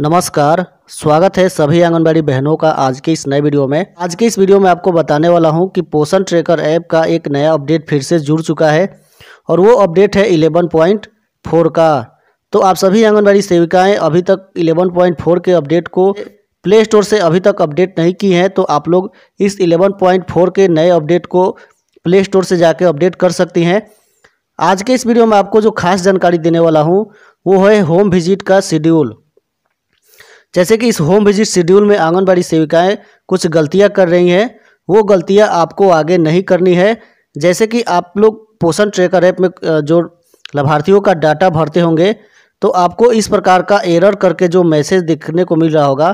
नमस्कार स्वागत है सभी आंगनबाड़ी बहनों का आज के इस नए वीडियो में आज के इस वीडियो में आपको बताने वाला हूं कि पोषण ट्रैकर ऐप का एक नया अपडेट फिर से जुड़ चुका है और वो अपडेट है 11.4 का तो आप सभी आंगनबाड़ी सेविकाएं अभी तक 11.4 के अपडेट को प्ले स्टोर से अभी तक अपडेट नहीं की हैं तो आप लोग इस इलेवन के नए अपडेट को प्ले स्टोर से जाके अपडेट कर सकती हैं आज के इस वीडियो में आपको जो खास जानकारी देने वाला हूँ वो है होम विजिट का शेड्यूल जैसे कि इस होम विजिट शेड्यूल में आंगनबाड़ी सेविकाएं कुछ गलतियां कर रही हैं वो गलतियां आपको आगे नहीं करनी है जैसे कि आप लोग पोषण ट्रेकर ऐप में जो लाभार्थियों का डाटा भरते होंगे तो आपको इस प्रकार का एरर करके जो मैसेज दिखने को मिल रहा होगा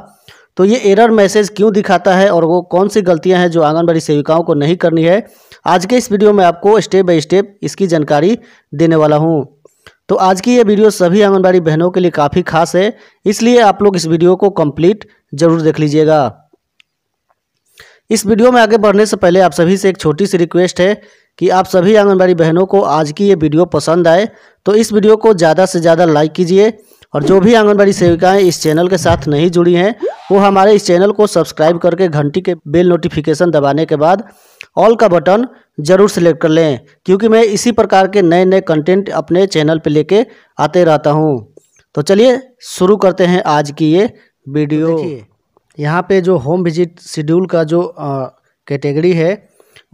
तो ये एरर मैसेज क्यों दिखाता है और वो कौन सी गलतियां हैं जो आंगनबाड़ी सेविकाओं को नहीं करनी है आज के इस वीडियो में आपको स्टेप बाय स्टेप इसकी जानकारी देने वाला हूँ तो आज की ये वीडियो सभी आंगनबाड़ी बहनों के लिए काफ़ी खास है इसलिए आप लोग इस वीडियो को कंप्लीट जरूर देख लीजिएगा इस वीडियो में आगे बढ़ने से पहले आप सभी से एक छोटी सी रिक्वेस्ट है कि आप सभी आंगनबाड़ी बहनों को आज की ये वीडियो पसंद आए तो इस वीडियो को ज़्यादा से ज़्यादा लाइक कीजिए और जो भी आंगनबाड़ी सेविकाएँ इस चैनल के साथ नहीं जुड़ी हैं वो हमारे इस चैनल को सब्सक्राइब करके घंटी के बेल नोटिफिकेशन दबाने के बाद ऑल का बटन ज़रूर सेलेक्ट कर लें क्योंकि मैं इसी प्रकार के नए नए कंटेंट अपने चैनल पर लेके आते रहता हूँ तो चलिए शुरू करते हैं आज की ये वीडियो तो यहाँ पे जो होम विजिट शेड्यूल का जो कैटेगरी है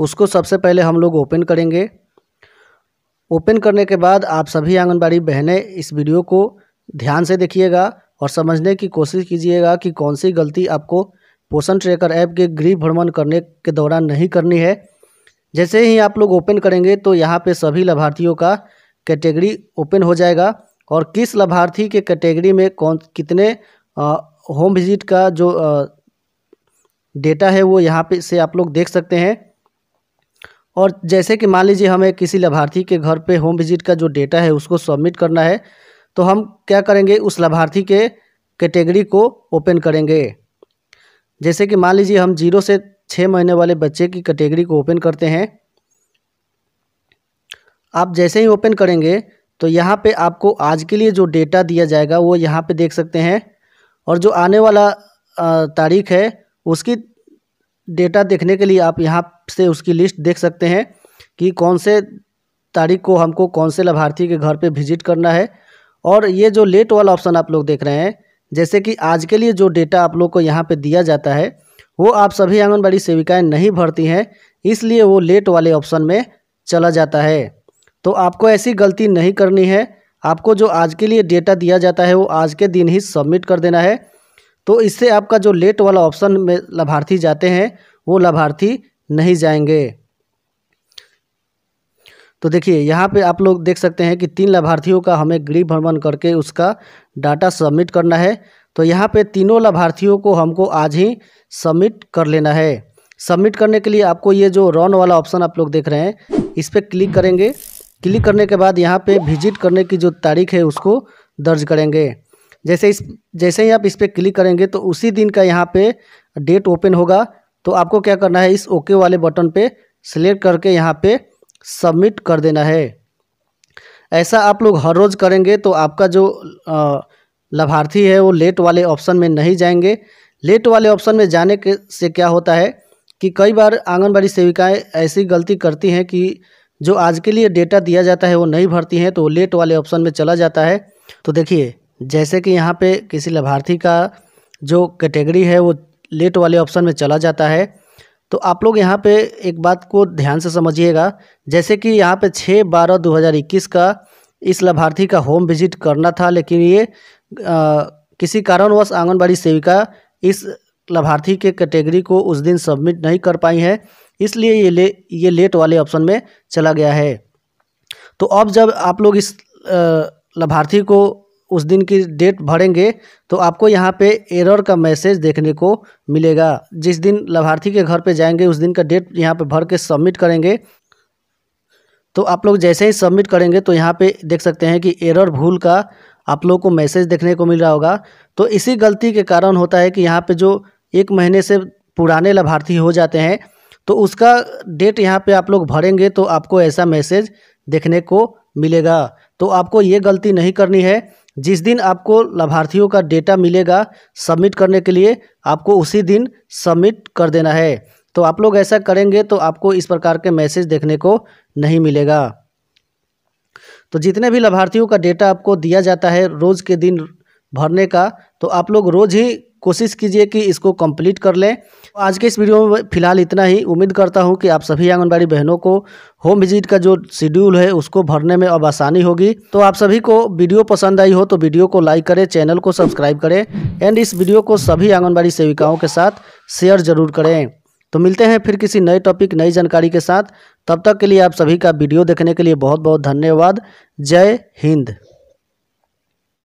उसको सबसे पहले हम लोग ओपन करेंगे ओपन करने के बाद आप सभी आंगनबाड़ी बहनें इस वीडियो को ध्यान से देखिएगा और समझने की कोशिश कीजिएगा कि कौन सी गलती आपको पोषण ट्रेकर ऐप के गृह भ्रमण करने के दौरान नहीं करनी है जैसे ही आप लोग ओपन करेंगे तो यहाँ पे सभी लाभार्थियों का कैटेगरी ओपन हो जाएगा और किस लाभार्थी के कैटेगरी में कौन कितने आ, होम विजिट का जो आ, डेटा है वो यहाँ पे से आप लोग देख सकते हैं और जैसे कि मान लीजिए हमें किसी लाभार्थी के घर पे होम विजिट का जो डेटा है उसको सबमिट करना है तो हम क्या करेंगे उस लाभार्थी के कैटेगरी को ओपन करेंगे जैसे कि मान लीजिए हम जीरो से छः महीने वाले बच्चे की कैटेगरी को ओपन करते हैं आप जैसे ही ओपन करेंगे तो यहाँ पे आपको आज के लिए जो डेटा दिया जाएगा वो यहाँ पे देख सकते हैं और जो आने वाला तारीख है उसकी डेटा देखने के लिए आप यहाँ से उसकी लिस्ट देख सकते हैं कि कौन से तारीख को हमको कौन से लाभार्थी के घर पे विजिट करना है और ये जो लेट वाला ऑप्शन आप लोग देख रहे हैं जैसे कि आज के लिए जो डेटा आप लोग को यहाँ पे दिया जाता है वो आप सभी आंगनबाड़ी सेविकाएं नहीं भरती हैं इसलिए वो लेट वाले ऑप्शन में चला जाता है तो आपको ऐसी गलती नहीं करनी है आपको जो आज के लिए डेटा दिया जाता है वो आज के दिन ही सबमिट कर देना है तो इससे आपका जो लेट वाला ऑप्शन में लाभार्थी जाते हैं वो लाभार्थी नहीं जाएंगे तो देखिए यहाँ पे आप लोग देख सकते हैं कि तीन लाभार्थियों का हमें गृह भ्रमण करके उसका डाटा सबमिट करना है तो यहाँ पे तीनों लाभार्थियों को हमको आज ही सबमिट कर लेना है सबमिट करने के लिए आपको ये जो रन वाला ऑप्शन आप लोग देख रहे हैं इस पर क्लिक करेंगे क्लिक करने के बाद यहाँ पर विजिट करने की जो तारीख है उसको दर्ज करेंगे जैसे इस जैसे ही आप इस पर क्लिक करेंगे तो उसी दिन का यहाँ पर डेट ओपन होगा तो आपको क्या करना है इस ओके वाले बटन पे सिलेक्ट करके यहाँ पे सबमिट कर देना है ऐसा आप लोग हर रोज़ करेंगे तो आपका जो लाभार्थी है वो लेट वाले ऑप्शन में नहीं जाएंगे लेट वाले ऑप्शन में जाने के से क्या होता है कि कई बार आंगनबाड़ी सेविकाएं ऐसी गलती करती हैं कि जो आज के लिए डेटा दिया जाता है वो नहीं भरती हैं तो वो लेट वाले ऑप्शन में चला जाता है तो देखिए जैसे कि यहाँ पे किसी लाभार्थी का जो कैटेगरी है वो लेट वाले ऑप्शन में चला जाता है तो आप लोग यहाँ पे एक बात को ध्यान से समझिएगा जैसे कि यहाँ पे छः बारह दो हज़ार इक्कीस का इस लाभार्थी का होम विजिट करना था लेकिन ये आ, किसी कारणवश आंगनबाड़ी सेविका इस लाभार्थी के कैटेगरी को उस दिन सबमिट नहीं कर पाई है इसलिए ये ले ये लेट वाले ऑप्शन में चला गया है तो अब जब आप लोग इस लाभार्थी को उस दिन की डेट भरेंगे तो आपको यहाँ पे एरर का मैसेज देखने को मिलेगा जिस दिन लाभार्थी के घर पे जाएंगे उस दिन का डेट यहाँ पे भर के सबमिट करेंगे तो आप लोग जैसे ही सबमिट करेंगे तो यहाँ पे देख सकते हैं कि एरर भूल का आप लोग को मैसेज देखने को मिल रहा होगा तो इसी गलती के कारण होता है कि यहाँ पर जो एक महीने से पुराने लाभार्थी हो जाते हैं तो उसका डेट यहाँ पर आप लोग भरेंगे तो आपको ऐसा मैसेज देखने को मिलेगा तो आपको ये गलती नहीं करनी है जिस दिन आपको लाभार्थियों का डेटा मिलेगा सबमिट करने के लिए आपको उसी दिन सबमिट कर देना है तो आप लोग ऐसा करेंगे तो आपको इस प्रकार के मैसेज देखने को नहीं मिलेगा तो जितने भी लाभार्थियों का डेटा आपको दिया जाता है रोज़ के दिन भरने का तो आप लोग रोज़ ही कोशिश कीजिए कि इसको कंप्लीट कर लें आज के इस वीडियो में फिलहाल इतना ही उम्मीद करता हूं कि आप सभी आंगनबाड़ी बहनों को होम विजिट का जो शेड्यूल है उसको भरने में अब आसानी होगी तो आप सभी को वीडियो पसंद आई हो तो वीडियो को लाइक करें चैनल को सब्सक्राइब करें एंड इस वीडियो को सभी आंगनबाड़ी सेविकाओं के साथ शेयर जरूर करें तो मिलते हैं फिर किसी नए टॉपिक नई जानकारी के साथ तब तक के लिए आप सभी का वीडियो देखने के लिए बहुत बहुत धन्यवाद जय हिंद